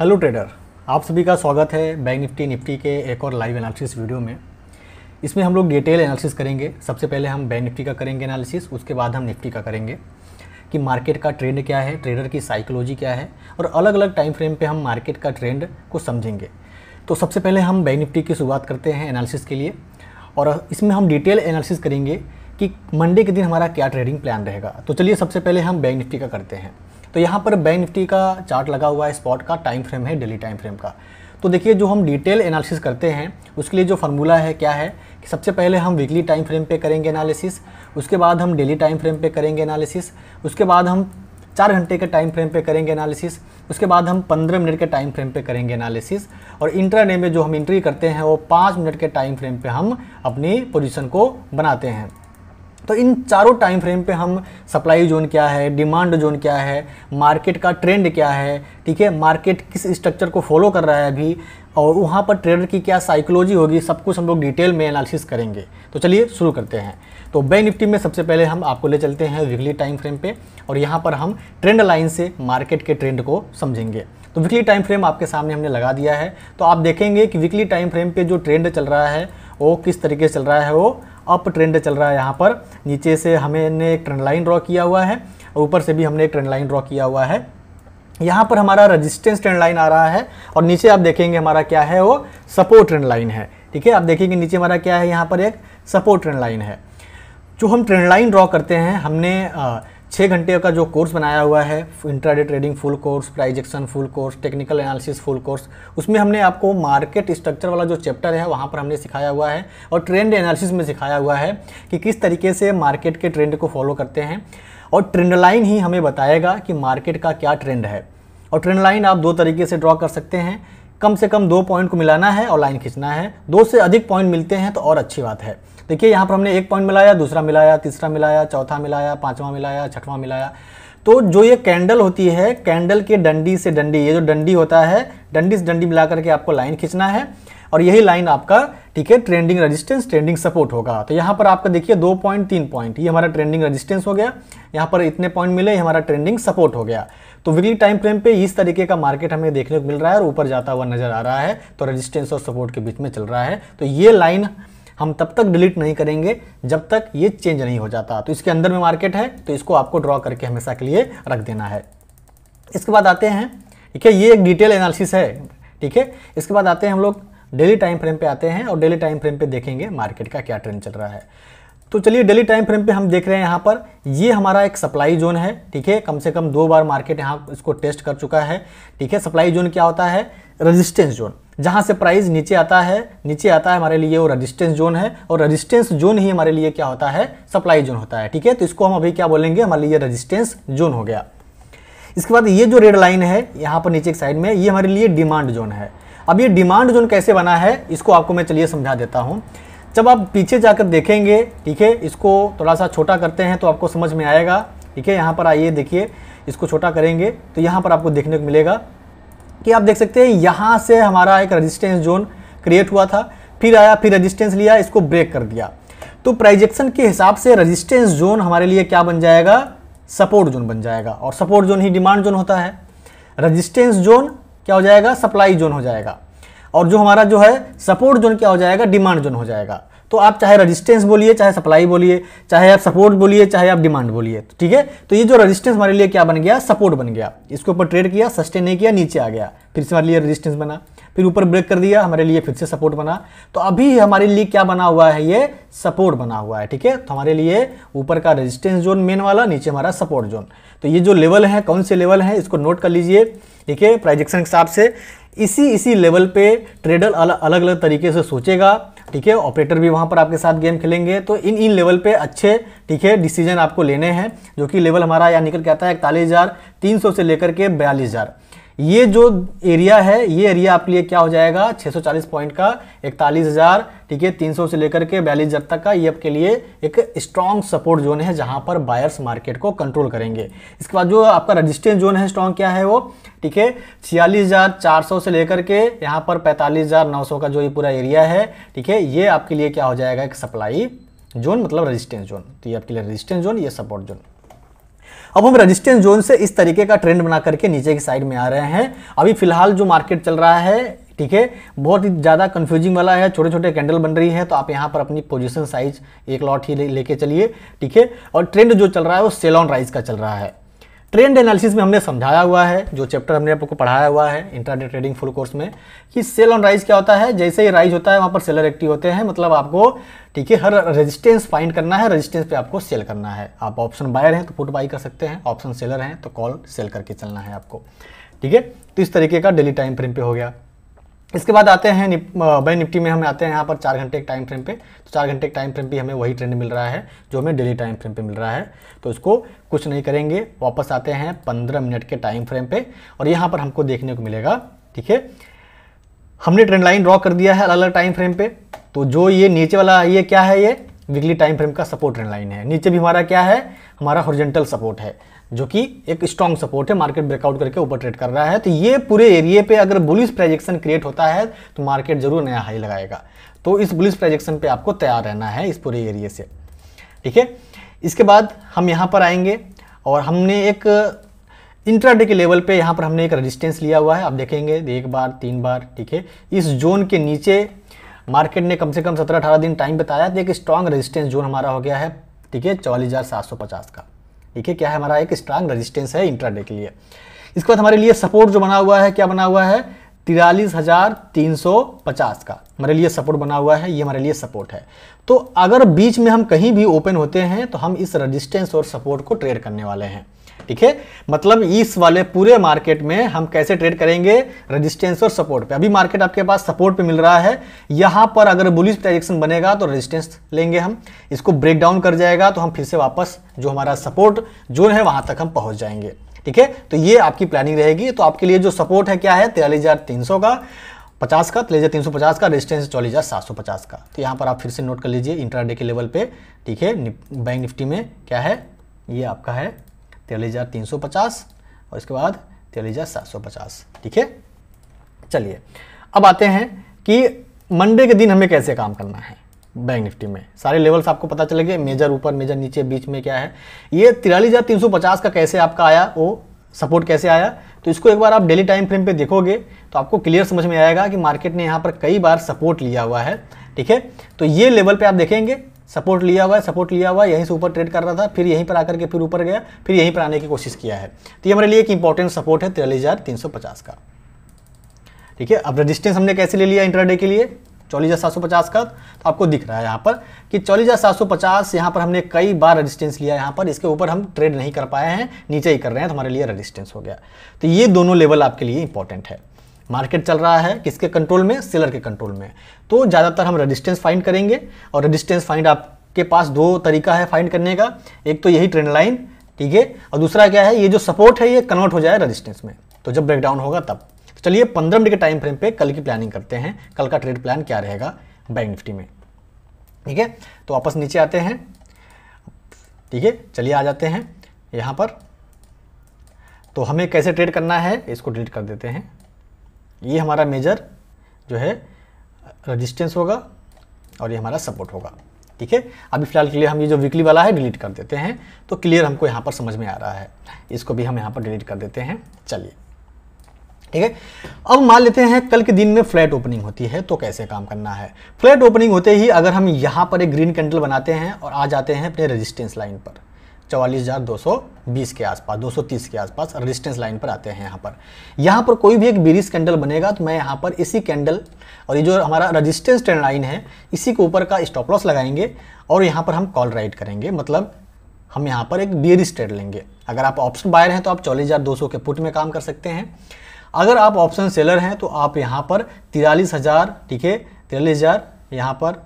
hello trader आप सभी का स्वागत है बैंक निफ्टी निफ्टी के एक और लाइव एनालिसिस वीडियो में इसमें हम लोग डिटेल एनालिसिस करेंगे सबसे पहले हम बैंक निफ्टी का करेंगे एनालिसिस उसके बाद हम निफ्टी का करेंगे कि मार्केट का ट्रेंड क्या है ट्रेडर की साइकोलॉजी क्या है और अलग अलग टाइम फ्रेम पर हम मार्केट का ट्रेंड को समझेंगे तो सबसे पहले हम बैंक निफ्टी की शुरुआत करते हैं एनालिसिस के लिए और इसमें हम डिटेल एनालिसिस करेंगे कि मंडे के दिन हमारा क्या ट्रेडिंग प्लान रहेगा तो चलिए सबसे पहले हम बैंक निफ्टी का करते हैं तो यहाँ पर बैंक निफ्टी का चार्ट लगा हुआ है स्पॉट का टाइम फ्रेम है डेली टाइम फ्रेम का तो देखिए जो हम डिटेल एनालिसिस करते हैं उसके लिए जो फार्मूला है क्या है कि सबसे पहले हम वीकली टाइम फ्रेम पे करेंगे एनालिसिस उसके बाद हम डेली टाइम फ्रेम पे करेंगे एनालिसिस उसके बाद हम चार घंटे के टाइम फ्रेम पे करेंगे एनालिसिस उसके बाद हम पंद्रह मिनट के टाइम फ्रेम पे करेंगे एनालिसिस और इंट्राडे में जो हम इंट्री करते हैं वो पाँच मिनट के टाइम फ्रेम पर हम अपनी पोजिशन को बनाते हैं तो इन चारों टाइम फ्रेम पे हम सप्लाई जोन क्या है डिमांड जोन क्या है मार्केट का ट्रेंड क्या है ठीक है मार्केट किस स्ट्रक्चर को फॉलो कर रहा है अभी और वहाँ पर ट्रेडर की क्या साइकोलॉजी होगी सब कुछ हम लोग डिटेल में एनालिसिस करेंगे तो चलिए शुरू करते हैं तो बैंक निफ्टी में सबसे पहले हम आपको ले चलते हैं वीकली टाइम फ्रेम पे और यहाँ पर हम ट्रेंड लाइन से मार्केट के ट्रेंड को समझेंगे तो वीकली टाइम फ्रेम आपके सामने हमने लगा दिया है तो आप देखेंगे कि वीकली टाइम फ्रेम पे जो ट्रेंड चल रहा है वो किस तरीके से चल रहा है वो अप ट्रेंड चल रहा है यहाँ पर नीचे से हमने एक ट्रेंड लाइन ड्रॉ किया हुआ है और ऊपर से भी हमने एक ट्रेंड लाइन ड्रॉ किया हुआ है यहाँ पर हमारा रजिस्टेंस ट्रेंड लाइन आ रहा है और नीचे आप देखेंगे हमारा क्या है वो सपोर्ट ट्रेंड लाइन है ठीक है आप देखेंगे नीचे हमारा क्या है यहाँ पर एक सपोर्ट ट्रेंड लाइन है जो हम ट्रेंड लाइन ड्रॉ करते हैं हमने आ, छः घंटे का जो कोर्स बनाया हुआ है intraday trading full course price action full course technical analysis full course उसमें हमने आपको मार्केट स्ट्रक्चर वाला जो चैप्टर है वहाँ पर हमने सिखाया हुआ है और ट्रेंड एनालिसिस में सिखाया हुआ है कि किस तरीके से मार्केट के ट्रेंड को फॉलो करते हैं और ट्रेंड लाइन ही हमें बताएगा कि मार्केट का क्या ट्रेंड है और ट्रेंड लाइन आप दो तरीके से ड्रॉ कर सकते हैं कम से कम दो पॉइंट को मिलाना है और लाइन खींचना है दो से अधिक पॉइंट मिलते हैं तो और अच्छी बात है देखिए यहाँ पर हमने एक पॉइंट मिलाया दूसरा मिलाया तीसरा मिलाया चौथा मिलाया पाँचवा मिलाया छठवां मिलाया तो जो ये कैंडल होती है कैंडल के डंडी से डंडी ये जो डंडी होता है डंडी से डंडी मिला करके आपको लाइन खींचना है और यही लाइन आपका ठीक है ट्रेंडिंग रेजिस्टेंस ट्रेंडिंग सपोर्ट होगा तो यहाँ पर आपका देखिए दो पॉइंट तीन पॉइंट ये हमारा ट्रेंडिंग रेजिस्टेंस हो गया यहाँ पर इतने पॉइंट मिले हमारा ट्रेंडिंग सपोर्ट हो गया तो वीकली टाइम फ्रेम पे इस तरीके का मार्केट हमें देखने को मिल रहा है और ऊपर जाता हुआ नजर आ रहा है तो रेजिस्टेंस और सपोर्ट के बीच में चल रहा है तो ये लाइन हम तब तक डिलीट नहीं करेंगे जब तक ये चेंज नहीं हो जाता तो इसके अंदर में मार्केट है तो इसको आपको ड्रॉ करके हमेशा के लिए रख देना है इसके बाद आते हैं ठीक है ये एक डिटेल एनालिसिस है ठीक है इसके बाद आते हैं हम लोग डेली टाइम फ्रेम पे आते हैं और डेली टाइम फ्रेम पे देखेंगे मार्केट का क्या ट्रेंड चल रहा है तो चलिए डेली टाइम फ्रेम पे हम देख रहे हैं यहाँ पर ये हमारा एक सप्लाई जोन है ठीक है कम से कम दो बार मार्केट यहाँ इसको टेस्ट कर चुका है ठीक है सप्लाई जोन क्या होता है रेजिस्टेंस जोन जहाँ से प्राइस नीचे आता है नीचे आता है हमारे लिए वो रेजिस्टेंस जोन है और रेजिस्टेंस जोन ही हमारे लिए क्या होता है सप्लाई जोन होता है ठीक है तो इसको हम अभी क्या बोलेंगे हमारे लिए रजिस्टेंस जोन हो गया इसके बाद ये जो रेड लाइन है यहाँ पर नीचे एक साइड में ये हमारे लिए डिमांड जोन है अब ये डिमांड जोन कैसे बना है इसको आपको मैं चलिए समझा देता हूँ जब आप पीछे जाकर देखेंगे ठीक है इसको थोड़ा सा छोटा करते हैं तो आपको समझ में आएगा ठीक है यहाँ पर आइए देखिए इसको छोटा करेंगे तो यहाँ पर आपको देखने को मिलेगा कि आप देख सकते हैं यहाँ से हमारा एक रजिस्टेंस जोन क्रिएट हुआ था फिर आया फिर रजिस्टेंस लिया इसको ब्रेक कर दिया तो प्राइजेक्शन के हिसाब से रजिस्टेंस जोन हमारे लिए क्या बन जाएगा सपोर्ट जोन बन जाएगा और सपोर्ट जोन ही डिमांड जोन होता है रजिस्टेंस जोन क्या हो जाएगा सप्लाई जोन हो जाएगा और जो हमारा जो है सपोर्ट जोन क्या हो जाएगा डिमांड जोन हो जाएगा तो आप चाहे रजिस्टेंस बोलिए चाहे सप्लाई बोलिए चाहे आप सपोर्ट बोलिए चाहे आप डिमांड बोलिए ठीक है तो ये जो रजिस्टेंस हमारे लिए क्या बन गया सपोर्ट बन गया इसके ऊपर ट्रेड किया सस्टेन नहीं किया नीचे आ गया फिर से हमारे लिए रजिस्टेंस बना फिर ऊपर ब्रेक कर दिया हमारे लिए फिर से सपोर्ट बना तो अभी हमारे लिए क्या बना हुआ है ये सपोर्ट बना हुआ है ठीक है तो हमारे लिए ऊपर का रेजिस्टेंस जोन मेन वाला नीचे हमारा सपोर्ट जोन तो ये जो लेवल है कौन से लेवल है इसको नोट कर लीजिए ठीक है प्राइजेक्शन के हिसाब से इसी इसी लेवल पे ट्रेडर अलग अलग तरीके से सोचेगा ठीक है ऑपरेटर भी वहाँ पर आपके साथ गेम खेलेंगे तो इन इन लेवल पे अच्छे ठीक है डिसीजन आपको लेने हैं जो कि लेवल हमारा यहाँ निकल के आता है इकतालीस हज़ार तीन सौ से लेकर के बयालीस हज़ार ये जो एरिया है ये एरिया आपके लिए क्या हो जाएगा 640 पॉइंट का इकतालीस हज़ार ठीक है 300 से लेकर के बयालीस हज़ार तक का ये आपके लिए एक स्ट्रॉन्ग सपोर्ट जोन है जहां पर बायर्स मार्केट को कंट्रोल करेंगे इसके बाद जो आपका रजिस्टेंस जोन है स्ट्रॉन्ग क्या है वो ठीक है छियालीस से लेकर के यहाँ पर पैंतालीस का जो ये पूरा एरिया है ठीक है ये आपके लिए क्या हो जाएगा एक सप्लाई जोन मतलब रजिस्टेंस जोन तो ये आपके लिए रजिस्टेंस जोन ये सपोर्ट जोन अब हम रेजिस्टेंस जोन से इस तरीके का ट्रेंड बना करके नीचे की साइड में आ रहे हैं अभी फिलहाल जो मार्केट चल रहा है ठीक है बहुत ही ज़्यादा कन्फ्यूजिंग वाला है छोटे छोटे कैंडल बन रही है तो आप यहाँ पर अपनी पोजीशन साइज एक लॉट ही लेके ले चलिए ठीक है और ट्रेंड जो चल रहा है वो सेलॉन राइज का चल रहा है ट्रेंड एनालिसिस में हमने समझाया हुआ है जो चैप्टर हमने आपको पढ़ाया हुआ है इंटरनेट ट्रेडिंग फुल कोर्स में कि सेल ऑन राइज क्या होता है जैसे ही राइज होता है वहाँ पर सेलर एक्टिव होते हैं मतलब आपको ठीक है हर रेजिस्टेंस फाइंड करना है रेजिस्टेंस पे आपको सेल करना है आप ऑप्शन बायर हैं तो पुट बाई कर सकते हैं ऑप्शन सेलर हैं तो कॉल सेल करके चलना है आपको ठीक है तो इस तरीके का डेली टाइम फ्रेम पे हो गया इसके बाद आते हैं निप, बाई निफ्टी में हम आते हैं यहाँ पर चार घंटे के टाइम फ्रेम पे तो चार घंटे के टाइम फ्रेम भी हमें वही ट्रेंड मिल रहा है जो हमें डेली टाइम फ्रेम पे मिल रहा है तो इसको कुछ नहीं करेंगे वापस आते हैं पंद्रह मिनट के टाइम फ्रेम पे और यहाँ पर हमको देखने को मिलेगा ठीक है हमने ट्रेंड लाइन ड्रॉ कर दिया है अलग अलग टाइम फ्रेम पे तो जो ये नीचे वाला ये क्या है ये वीकली टाइम फ्रेम का सपोर्ट ट्रेंड लाइन है नीचे भी हमारा क्या है हमारा हॉर्जेंटल सपोर्ट है जो कि एक स्ट्रॉन्ग सपोर्ट है मार्केट ब्रेकआउट करके ऊपर ट्रेड कर रहा है तो ये पूरे एरिए पे अगर बुलिस प्रोजेक्शन क्रिएट होता है तो मार्केट जरूर नया हाई लगाएगा तो इस बुलिस प्रोजेक्शन पे आपको तैयार रहना है इस पूरे एरिए से ठीक है इसके बाद हम यहाँ पर आएंगे और हमने एक इंट्राडे के लेवल पर यहाँ पर हमने एक रजिस्टेंस लिया हुआ है आप देखेंगे एक बार तीन बार ठीक है इस जोन के नीचे मार्केट ने कम से कम सत्रह अठारह दिन टाइम बताया तो एक स्ट्रॉन्ग रजिस्टेंस जोन हमारा हो गया है ठीक है चौवालीस हज़ार सात सौ पचास का ठीक है क्या है हमारा एक स्ट्रांग रजिस्टेंस है इंट्राडे के लिए इसके बाद हमारे लिए सपोर्ट जो बना हुआ है क्या बना हुआ है तिरालीस हज़ार तीन सौ पचास का हमारे लिए सपोर्ट बना हुआ है ये हमारे लिए सपोर्ट है तो अगर बीच में हम कहीं भी ओपन होते हैं तो हम इस रजिस्टेंस और सपोर्ट को ट्रेड करने वाले हैं ठीक है मतलब इस वाले पूरे मार्केट में हम कैसे ट्रेड करेंगे रेजिस्टेंस और सपोर्ट पे अभी मार्केट आपके पास सपोर्ट पे मिल रहा है यहां पर अगर बुलिस डायरेक्शन बनेगा तो रेजिस्टेंस लेंगे हम इसको ब्रेक डाउन कर जाएगा तो हम फिर से वापस जो हमारा सपोर्ट जोन है वहां तक हम पहुंच जाएंगे ठीक है तो ये आपकी प्लानिंग रहेगी तो आपके लिए जो सपोर्ट है क्या है तिरालीस का पचास का तो ले जाए तीन सौ पचास का रेजिस्टेंस चौलीस हज़ार सात सौ पचास का तो यहाँ पर आप फिर से नोट कर लीजिए इंटरडे के लेवल पे ठीक है बैंक निफ्टी में क्या है ये आपका है तिरालीस हज़ार तीन सौ पचास और इसके बाद तिरालीस हज़ार सात सौ पचास ठीक है चलिए अब आते हैं कि मंडे के दिन हमें कैसे काम करना है बैंक निफ्टी में सारे लेवल्स आपको पता चलेंगे मेजर ऊपर मेजर नीचे बीच में क्या है ये तिरालीस हज़ार तीन सौ पचास का कैसे आपका आया वो सपोर्ट कैसे आया तो इसको एक बार आप डेली टाइम फ्रेम पे देखोगे तो आपको क्लियर समझ में आएगा कि मार्केट ने यहाँ पर कई बार सपोर्ट लिया हुआ है ठीक है तो ये लेवल पे आप देखेंगे सपोर्ट लिया हुआ है सपोर्ट लिया हुआ है यहीं से ऊपर ट्रेड कर रहा था फिर यहीं पर आकर के फिर ऊपर गया फिर यहीं पर आने की कोशिश किया है तो ये हमारे लिए एक इंपॉर्टेंट सपोर्ट है तिरालीस का ठीक है अब रजिस्टेंस हमने कैसे ले लिया इंटरडे के लिए चौलीस हज़ार सात सौ पचास का तो आपको दिख रहा है यहाँ पर कि चौलीस हज़ार सात सौ पचास यहाँ पर हमने कई बार रजिस्टेंस लिया यहाँ पर इसके ऊपर हम ट्रेड नहीं कर पाए हैं नीचे ही कर रहे हैं तो हमारे लिए रजिस्टेंस हो गया तो ये दोनों लेवल आपके लिए इंपॉर्टेंट है मार्केट चल रहा है किसके कंट्रोल में सेलर के कंट्रोल में तो ज़्यादातर हम रजिस्टेंस फाइंड करेंगे और रजिस्टेंस फाइंड आपके पास दो तरीका है फाइंड करने का एक तो यही ट्रेंड लाइन ठीक है और दूसरा क्या है ये जो सपोर्ट है ये कन्वर्ट हो जाए रजिस्टेंस में तो जब ब्रेकडाउन होगा तब चलिए पंद्रह मिनट के टाइम फ्रेम पे कल की प्लानिंग करते हैं कल का ट्रेड प्लान क्या रहेगा बैंक निफ्टी में ठीक है तो वापस नीचे आते हैं ठीक है चलिए आ जाते हैं यहाँ पर तो हमें कैसे ट्रेड करना है इसको डिलीट कर देते हैं ये हमारा मेजर जो है रजिस्टेंस होगा और ये हमारा सपोर्ट होगा ठीक है अभी फिलहाल के लिए हम ये जो वीकली वाला है डिलीट कर देते हैं तो क्लियर हमको यहाँ पर समझ में आ रहा है इसको भी हम यहाँ पर डिलीट कर देते हैं चलिए ठीक है अब मान लेते हैं कल के दिन में फ्लैट ओपनिंग होती है तो कैसे काम करना है फ्लैट ओपनिंग होते ही अगर हम यहाँ पर एक ग्रीन कैंडल बनाते हैं और आ जाते हैं अपने रेजिस्टेंस लाइन पर चवालीस हज़ार दो सौ बीस के आसपास दो सौ तीस के आसपास रेजिस्टेंस लाइन पर आते हैं यहाँ पर यहाँ पर कोई भी एक बीरिस कैंडल बनेगा तो मैं यहाँ पर इसी कैंडल और ये जो हमारा रेजिस्टेंस ट्रेंड लाइन है इसी के ऊपर का स्टॉप लॉस लगाएंगे और यहाँ पर हम कॉल राइट करेंगे मतलब हम यहाँ पर एक बीरिस ट्रेड लेंगे अगर आप ऑप्शन बायर हैं तो आप चौलीस के पुट में काम कर सकते हैं अगर आप ऑप्शन सेलर हैं तो आप यहाँ पर तिरालीस हज़ार ठीक है तिरालीस हज़ार यहाँ पर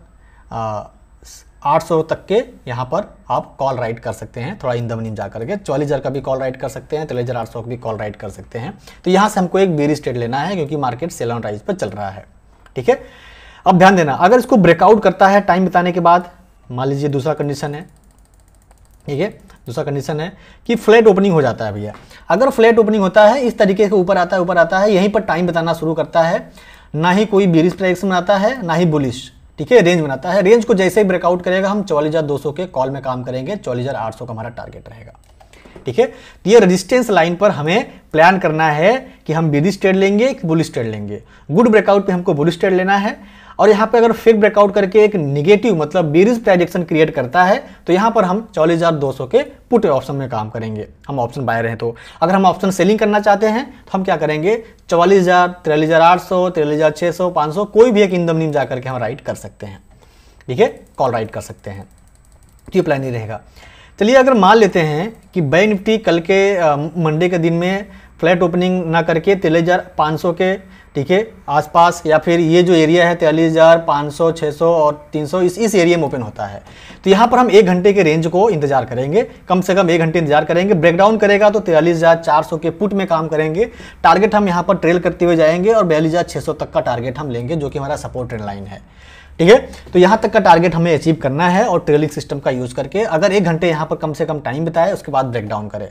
आठ सौ तक के यहाँ पर आप कॉल राइट कर सकते हैं थोड़ा इन दमनीम जा करके चौलीस हज़ार का भी कॉल राइट कर सकते हैं तिरालीस हज़ार आठ सौ का भी कॉल राइट कर सकते हैं तो यहाँ से हमको एक बेरी स्टेट लेना है क्योंकि मार्केट सेल ऑन राइज पर चल रहा है ठीक है अब ध्यान देना अगर इसको ब्रेकआउट करता है टाइम बिताने के बाद मान लीजिए दूसरा कंडीशन है ठीक है दूसरा कंडीशन है कि फ्लैट ओपनिंग हो जाता है भैया अगर फ्लैट ओपनिंग होता है इस तरीके से ऊपर आता है ऊपर आता है यहीं पर टाइम बताना शुरू करता है ना ही कोई बेरिस प्राइस में आता है ना ही बुलिश ठीक है रेंज बनाता है रेंज को जैसे ही ब्रेकआउट करेगा हम चौलीस के कॉल में काम करेंगे चौलीस का हमारा टारगेट रहेगा ठीक है तो ये रेजिस्टेंस लाइन पर हमें प्लान करना है कि हम बेरिस ट्रेड लेंगे कि बुलिस ट्रेड लेंगे गुड ब्रेकआउट पे हमको बुलिस ट्रेड लेना है और यहाँ पे अगर फिर ब्रेकआउट करके एक निगेटिव मतलब बीरिज प्राइजेक्शन क्रिएट करता है तो यहाँ पर हम चौलीस के पुट ऑप्शन में काम करेंगे हम ऑप्शन बाय रहे तो अगर हम ऑप्शन सेलिंग करना चाहते हैं तो हम क्या करेंगे चौवालीस हज़ार तिरालीस हज़ार आठ सौ तिरालीस हज़ार छः सौ पाँच सौ कोई भी एक इंदम नीम जाकर के हम राइट कर सकते हैं ठीक है कॉल राइट कर सकते हैं तो ये प्लान नहीं रहेगा चलिए अगर मान लेते हैं कि बे निफ्टी कल के मंडे के दिन में फ्लैट ओपनिंग ना करके तिरालीस हज़ार सौ के ठीक है आसपास या फिर ये जो एरिया है तेलीस हज़ार पाँच सौ छः सौ और तीन सौ इस इस एरिया में ओपन होता है तो यहाँ पर हम एक घंटे के रेंज को इंतजार करेंगे कम से कम एक घंटे इंतजार करेंगे ब्रेकडाउन करेगा तो तेलीस हज़ार चार सौ के पुट में काम करेंगे टारगेट हम यहाँ पर ट्रेल करते हुए जाएंगे और बयालीस हज़ार छः सौ तक का टारगेट हम लेंगे जो कि हमारा सपोर्ट ट्रेंड लाइन है ठीक है तो यहां तक का टारगेट हमें अचीव करना है और ट्रेलिंग सिस्टम का यूज़ करके अगर एक घंटे यहां पर कम से कम टाइम बिताए उसके बाद ब्रेकडाउन करें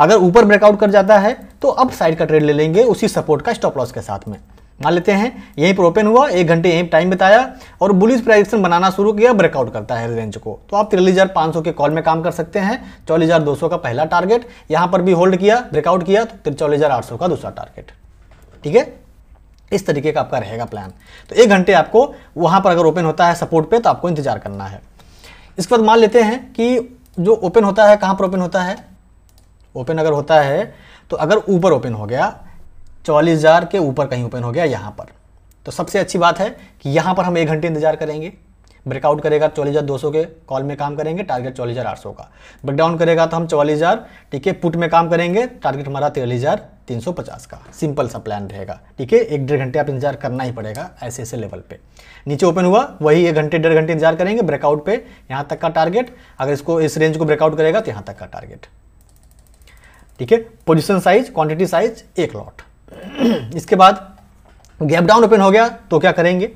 अगर ऊपर ब्रेकआउट कर जाता है तो अब साइड का ट्रेड ले लेंगे उसी सपोर्ट का स्टॉप लॉस के साथ में मान लेते हैं यहीं पर ओपन हुआ एक घंटे यहीं टाइम बिताया और बुलिस प्राइजेक्शन बनाना शुरू किया ब्रेकआउट करता है रेंज को तो आप तिरलीस हज़ार पांच सौ के कॉल में काम कर सकते हैं चौलीस हज़ार दो सौ का पहला टारगेट यहां पर भी होल्ड किया ब्रेकआउट किया तो चौलीस हज़ार आठ सौ का दूसरा टारगेट ठीक है इस तरीके का आपका रहेगा प्लान तो एक घंटे आपको वहां पर अगर ओपन होता है सपोर्ट पे तो आपको इंतजार करना है इसके बाद मान लेते हैं कि जो ओपन होता है कहां पर ओपन होता है ओपन अगर होता है तो अगर ऊपर ओपन हो गया चौलीस हज़ार के ऊपर कहीं ओपन हो गया यहां पर तो सबसे अच्छी बात है कि यहां पर हम एक घंटे इंतज़ार करेंगे ब्रेकआउट करेगा चौलीस हज़ार के कॉल में काम करेंगे टारगेट चौलीस हज़ार का ब्रेकडाउन करेगा तो हम चौलीस हज़ार ठीक है पुट में काम करेंगे टारगेट हमारा तिरालीस हज़ार तीन सौ पचास का सिंपल सा प्लान रहेगा ठीक है एक डेढ़ घंटे आप इंतजार करना ही पड़ेगा ऐसे ऐसे लेवल पे नीचे ओपन हुआ वही एक घंटे डेढ़ घंटे इंतजार करेंगे ब्रेकआउट पे यहाँ तक का टारगेट अगर इसको इस रेंज को ब्रेकआउट करेगा तो यहाँ तक का टारगेट ठीक है पोजिशन साइज क्वांटिटी साइज एक लॉट इसके बाद गैप डाउन ओपन हो गया तो क्या करेंगे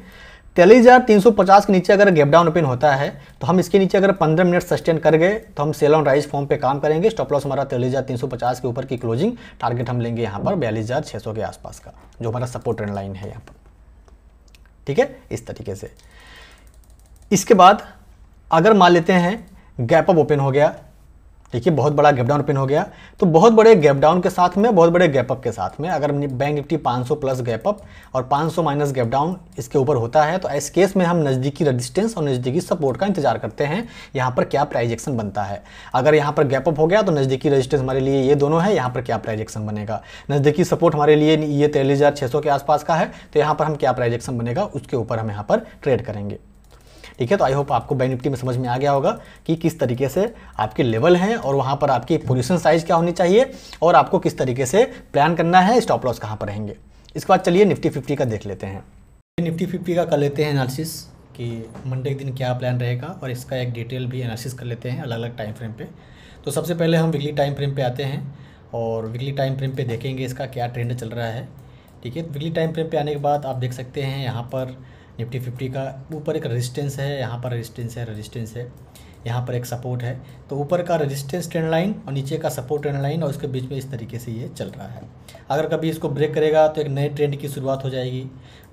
तेलीस हज़ार तीन सौ पचास के नीचे अगर गैप डाउन ओपन होता है तो हम इसके नीचे अगर पंद्रह मिनट सस्टेन कर गए तो हम सेल ऑन राइज फॉर्म पे काम करेंगे स्टॉप लॉस हमारा तेलीस हज़ार तीन सौ पचास के ऊपर की क्लोजिंग टारगेट हम लेंगे यहाँ पर बयालीस हज़ार छः सौ के आसपास का जो हमारा सपोर्ट ट्रेंड लाइन है यहाँ पर ठीक है इस तरीके से इसके बाद अगर मान लेते हैं गैप अप ओपन हो गया देखिए बहुत बड़ा गैप डाउन हो गया तो बहुत बड़े गैप डाउन के साथ में बहुत बड़े गैप अप के साथ में अगर bank Nifty 500 plus gap up और 500 माइनस गैप डाउन इसके ऊपर होता है तो इस केस में हम नज़दीकी रेजिस्टेंस और नज़दीकी सपोर्ट का इंतजार करते हैं यहाँ पर क्या प्राइजेक्शन बनता है अगर यहाँ पर गैप अप हो गया तो नज़दीकी रजिस्टेंस हमारे लिए ये दोनों है यहाँ पर क्या प्राइजेक्शन बनेगा नज़दीकी सपोर्ट हमारे लिए ये तेरह के आसपास का है तो यहाँ पर हम क्या प्राइजेक्शन बनेगा उसके ऊपर हम यहाँ पर ट्रेड करेंगे ठीक है तो आई होप आपको बैंक निफ्टी में समझ में आ गया होगा कि किस तरीके से आपके लेवल हैं और वहाँ पर आपकी पोजिशन साइज क्या होनी चाहिए और आपको किस तरीके से प्लान करना है स्टॉप लॉस कहाँ पर रहेंगे इसके बाद चलिए निफ्टी फिफ्टी का देख लेते हैं निफ्टी फिफ्टी का कर लेते हैं एनालिसिस कि मंडे के दिन क्या प्लान रहेगा और इसका एक डिटेल भी एनालिसिस कर लेते हैं अलग अलग टाइम फ्रेम पे तो सबसे पहले हम वीकली टाइम फ्रेम पे आते हैं और वीकली टाइम फ्रेम पे देखेंगे इसका क्या ट्रेंड चल रहा है ठीक है वीकली टाइम फ्रेम पे आने के बाद आप देख सकते हैं यहाँ पर निफ्टी फिफ्टी का ऊपर एक रेजिस्टेंस है यहाँ पर रेजिस्टेंस है रेजिस्टेंस है यहाँ पर एक सपोर्ट है तो ऊपर का रेजिस्टेंस ट्रेंड लाइन और नीचे का सपोर्ट ट्रेंड लाइन और उसके बीच में इस तरीके से ये चल रहा है अगर कभी इसको ब्रेक करेगा तो एक नए ट्रेंड की शुरुआत हो जाएगी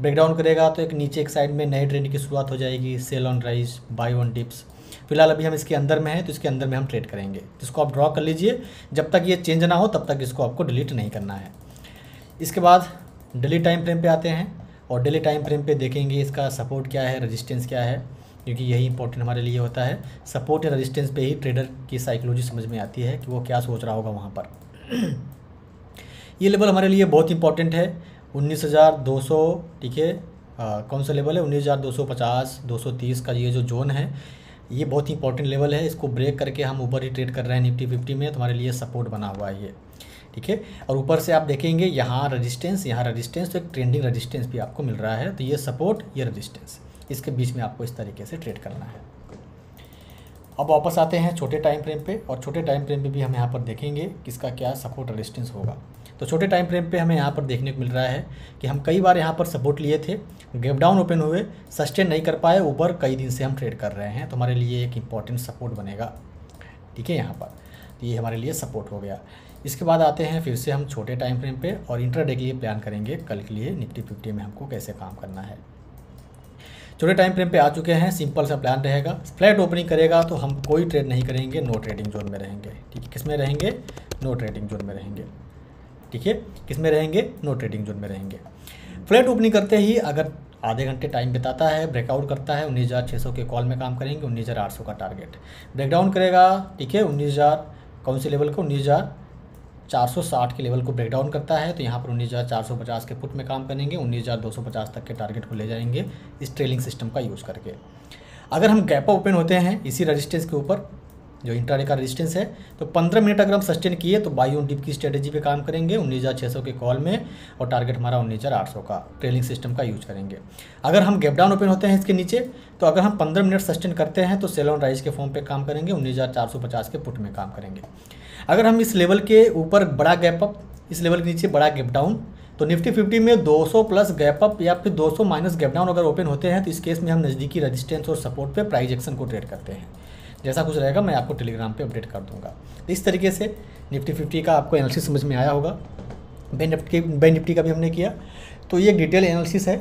ब्रेकडाउन करेगा तो एक नीचे एक साइड में नए ट्रेंड की शुरुआत हो जाएगी sell on rise buy on dips फिलहाल अभी हम इसके अंदर में हैं तो इसके अंदर में हम ट्रेड करेंगे इसको आप ड्रॉ कर लीजिए जब तक ये चेंज ना हो तब तक इसको आपको डिलीट नहीं करना है इसके बाद डेली टाइम फ्रेम पर आते हैं और डेली टाइम फ्रेम पे देखेंगे इसका सपोर्ट क्या है रेजिस्टेंस क्या है क्योंकि यही इंपॉर्टेंट हमारे लिए होता है सपोर्ट या रेजिस्टेंस पे ही ट्रेडर की साइकोलॉजी समझ में आती है कि वो क्या सोच रहा होगा वहाँ पर ये लेवल हमारे लिए बहुत इंपॉर्टेंट है उन्नीस हज़ार दो सौ ठीक है कौन सा लेवल है उन्नीस हज़ार दो सौ पचास दो सौ तीस का ये जो जोन है ये बहुत ही इंपॉर्टेंट लेवल है इसको ब्रेक करके हम ऊपर ही ट्रेड कर रहे हैं निफ्टी फिफ्टी में तो हमारे लिए सपोर्ट बना हुआ है ये ठीक है और ऊपर से आप देखेंगे यहाँ रजिस्टेंस यहाँ रजिस्टेंस तो एक ट्रेंडिंग रजिस्टेंस भी आपको मिल रहा है तो ये सपोर्ट ये रजिस्टेंस इसके बीच में आपको इस तरीके से ट्रेड करना है अब वापस आते हैं छोटे टाइम फ्रेम पे और छोटे टाइम फ्रेम पे भी हम यहाँ पर देखेंगे किसका क्या सपोर्ट रेजिस्टेंस होगा तो छोटे टाइम फ्रेम पे हमें यहाँ पर देखने को मिल रहा है कि हम कई बार यहाँ पर सपोर्ट लिए थे गेप डाउन ओपन हुए सस्टेन नहीं कर पाए ऊपर कई दिन से हम ट्रेड कर रहे हैं तो हमारे लिए एक इम्पॉर्टेंट सपोर्ट बनेगा ठीक है यहाँ पर तो ये हमारे लिए सपोर्ट हो गया इसके बाद आते हैं फिर से हम छोटे टाइम फ्रेम पे और इंटरडे के लिए प्लान करेंगे कल के लिए निफ्टी फिफ्टी में हमको कैसे काम करना है छोटे टाइम फ्रेम पे आ चुके हैं सिंपल सा प्लान रहेगा फ्लैट ओपनिंग करेगा तो हम कोई ट्रेड नहीं करेंगे नो ट्रेडिंग जोन में रहेंगे ठीक है किस में रहेंगे नो ट्रेडिंग जोन में रहेंगे ठीक है किस में रहेंगे नो ट्रेडिंग जोन में रहेंगे फ्लैट ओपनिंग करते ही अगर आधे घंटे टाइम बिताता है ब्रेकआउट करता है उन्नीस हज़ार छः सौ के कॉल में काम करेंगे उन्नीस हज़ार आठ सौ का टारगेट ब्रेकडाउन करेगा ठीक है उन्नीस हज़ार कौन से लेवल को उन्नीस हज़ार 460 के लेवल को ब्रेक डाउन करता है तो यहाँ पर 19,450 के पुट में काम करेंगे 19,250 तक के टारगेट को ले जाएंगे इस ट्रेलिंग सिस्टम का यूज़ करके अगर हम गैप ओपन होते हैं इसी रजिस्टेंस के ऊपर जो इंट्राडे का रेजिस्टेंस है तो 15 मिनट अगर हम सस्टेन किए तो बाई ऑन डिप की स्ट्रेटेजी पे काम करेंगे उन्नीस हज़ार छः सौ के कॉल में और टारगेट हमारा उन्नीस हज़ार आठ सौ का ट्रेलिंग सिस्टम का यूज करेंगे अगर हम गैप डाउन ओपन होते हैं इसके नीचे तो अगर हम पंद्रह मिनट सस्टेन करते हैं तो सेल ऑन राइज के फॉर्म पर काम करेंगे उन्नीस हज़ार चार सौ पचास के पुट में काम करेंगे अगर हम इस लेवल के ऊपर बड़ा गैप अप इस लेवल के नीचे बड़ा गैप डाउन तो निफ्टी फिफ्टी में 200 प्लस गैप अप या फिर 200 माइनस गैप डाउन अगर ओपन होते हैं तो इस केस में हम नज़दीकी रेजिस्टेंस और सपोर्ट पे प्राइस एक्शन को ट्रेड करते हैं जैसा कुछ रहेगा मैं आपको टेलीग्राम पे अपडेट कर दूंगा इस तरीके से निफ्टी फिफ्टी का आपको एनालिसिस समझ में आया होगा बैंक निफ्टी बैंक निफ्टी का भी हमने किया तो ये एक डिटेल एनालिसिस है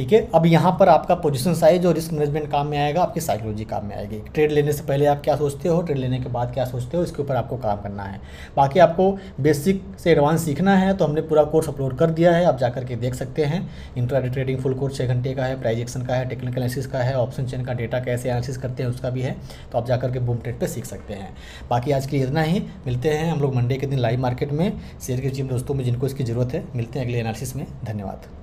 ठीक है अब यहाँ पर आपका पोजिशन साइज और रिस्क मैनेजमेंट काम में आएगा आपकी साइकोलॉजी काम में आएगी ट्रेड लेने से पहले आप क्या सोचते हो ट्रेड लेने के बाद क्या सोचते हो इसके ऊपर आपको काम करना है बाकी आपको बेसिक से एडवांस सीखना है तो हमने पूरा कोर्स अपलोड कर दिया है आप जा करके देख सकते हैं इंट्रा ट्रेडिंग फुल कोर्स छः घंटे का है प्राइजेक्शन का है टेक्निकल एनालिसिस का है ऑप्शन चेन का डेटा कैसे एनालिसिस करते हैं उसका भी है तो आप जाकर के बूम ट्रेड पर सीख सकते हैं बाकी आज के लिए इतना ही मिलते हैं हम लोग मंडे के दिन लाइव मार्केट में शेयर के टीम दोस्तों में जिनको इसकी ज़रूरत है मिलते हैं अगले एनालिसिस में धन्यवाद